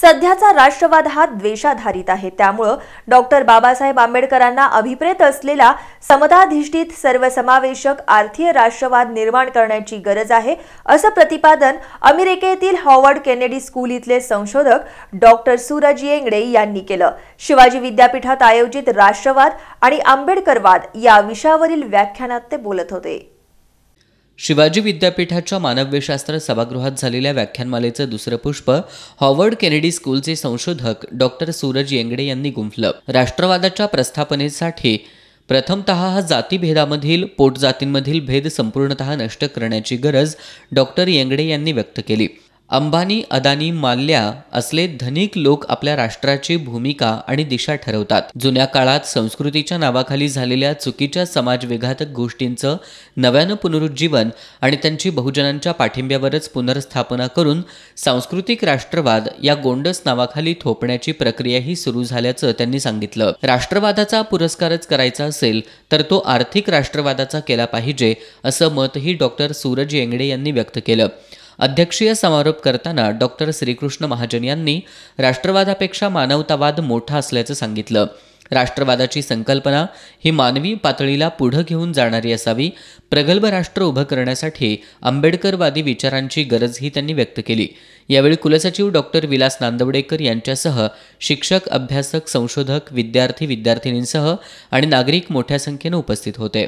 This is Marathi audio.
सध्याचा राष्ट्रवाद हा द्वेषाधारित आहे त्यामुळं डॉक्टर बाबासाहेब आंबेडकरांना अभिप्रेत असलेला समताधिष्ठित सर्वसमावेशक आर्थिक राष्ट्रवाद निर्माण करण्याची गरज आहे असं प्रतिपादन अमेरिकेतील हॉवर्ड केनेडी स्कूल इथले संशोधक डॉक्टर सूरज येंगडे यांनी केलं शिवाजी विद्यापीठात आयोजित राष्ट्रवाद आणि आंबेडकरवाद या विषयावरील व्याख्यानात ते बोलत होते शिवाजी विद्यापीठाच्या मानवशास्त्र सभागृहात झालेल्या व्याख्यानमालेचं दुसरं पुष्प हॉवर्ड केनेडी स्कूलचे संशोधक डॉक्टर सूरज येंगडे यांनी गुंफलं राष्ट्रवादाच्या प्रस्थापनेसाठी प्रथमत हा जातीभेदामधील पोटजातींमधील भेद संपूर्णत नष्ट करण्याची गरज डॉक्टर येंगडे यांनी व्यक्त केली अंबानी अदानी माल्या असले धनिक लोक आपल्या राष्ट्राची भूमिका आणि दिशा ठरवतात जुन्या काळात संस्कृतीच्या नावाखाली झालेल्या चुकीच्या समाजविघातक गोष्टींचं नव्यानं पुनरुज्जीवन आणि त्यांची बहुजनांच्या पाठिंब्यावरच पुनर्स्थापना करून सांस्कृतिक राष्ट्रवाद या गोंडस नावाखाली थोपण्याची प्रक्रियाही सुरू झाल्याचं त्यांनी सांगितलं राष्ट्रवादाचा पुरस्कारच करायचा असेल तर तो आर्थिक राष्ट्रवादाचा केला पाहिजे असं मतही डॉक्टर सूरज येंगडे यांनी व्यक्त केलं अध्यक्षीय समारोप करताना डॉक्टर श्रीकृष्ण महाजन यांनी राष्ट्रवादापेक्षा मानवतावाद मोठा असल्याचं सांगितलं राष्ट्रवादाची संकल्पना ही मानवी पातळीला पुढं घेऊन जाणारी असावी प्रगल्भ राष्ट्र उभं करण्यासाठी आंबेडकरवादी विचारांची गरजही त्यांनी व्यक्त केली यावेळी कुलसचिव डॉक्टर विलास नांदवडेकर यांच्यासह शिक्षक अभ्यासक संशोधक विद्यार्थी विद्यार्थिनींसह आणि नागरिक मोठ्या संख्येनं उपस्थित होते